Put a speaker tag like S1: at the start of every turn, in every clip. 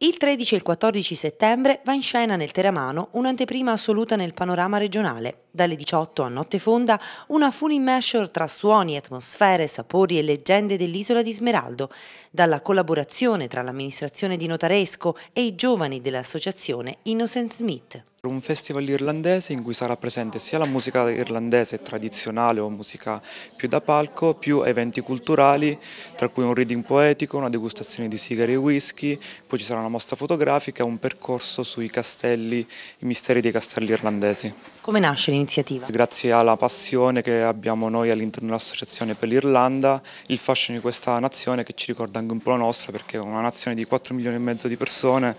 S1: Il 13 e il 14 settembre va in scena nel Teramano un'anteprima assoluta nel panorama regionale dalle 18 a notte fonda, una full immersion tra suoni, atmosfere, sapori e leggende dell'isola di Smeraldo, dalla collaborazione tra l'amministrazione di Notaresco e i giovani dell'associazione Innocent Smith.
S2: Un festival irlandese in cui sarà presente sia la musica irlandese tradizionale o musica più da palco, più eventi culturali, tra cui un reading poetico, una degustazione di sigari e whisky, poi ci sarà una mostra fotografica, e un percorso sui castelli, i misteri dei castelli irlandesi.
S1: Come nasce l'iniziativa? iniziativa?
S2: Grazie alla passione che abbiamo noi all'interno dell'Associazione per l'Irlanda, il fascino di questa nazione che ci ricorda anche un po' la nostra perché è una nazione di 4 milioni e mezzo di persone,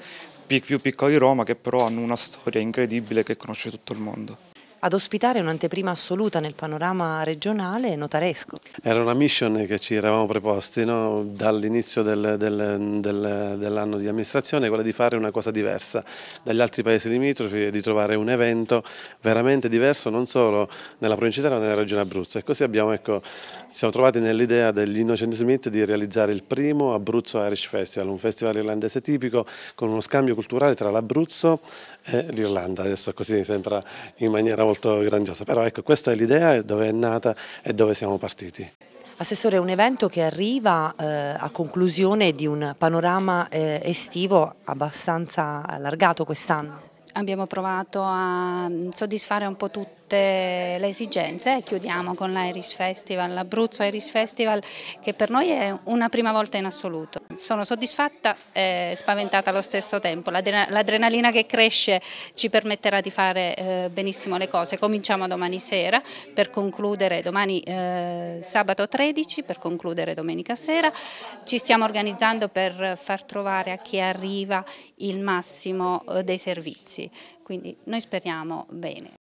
S2: più piccola di Roma, che però hanno una storia incredibile che conosce tutto il mondo
S1: ad ospitare un'anteprima assoluta nel panorama regionale notaresco.
S2: Era
S3: una mission che ci eravamo preposti no? dall'inizio del, del, del, dell'anno di amministrazione, quella di fare una cosa diversa dagli altri paesi limitrofi e di trovare un evento veramente diverso non solo nella provincia italiana ma nella regione Abruzzo e così abbiamo, ecco, siamo trovati nell'idea degli Innocent Smith di realizzare il primo Abruzzo Irish Festival, un festival irlandese tipico con uno scambio culturale tra l'Abruzzo e l'Irlanda, adesso così sembra in maniera molto molto grandiosa, però ecco questa è l'idea dove è nata e dove siamo partiti.
S1: Assessore, è un evento che arriva eh, a conclusione di un panorama eh, estivo abbastanza allargato quest'anno
S4: abbiamo provato a mm, soddisfare un po' tutte le esigenze e chiudiamo con l'Irish Festival, l'Abruzzo Iris Festival che per noi è una prima volta in assoluto. Sono soddisfatta e spaventata allo stesso tempo, l'adrenalina che cresce ci permetterà di fare eh, benissimo le cose. Cominciamo domani sera per concludere domani eh, sabato 13 per concludere domenica sera. Ci stiamo organizzando per far trovare a chi arriva il massimo eh, dei servizi. Quindi noi speriamo bene.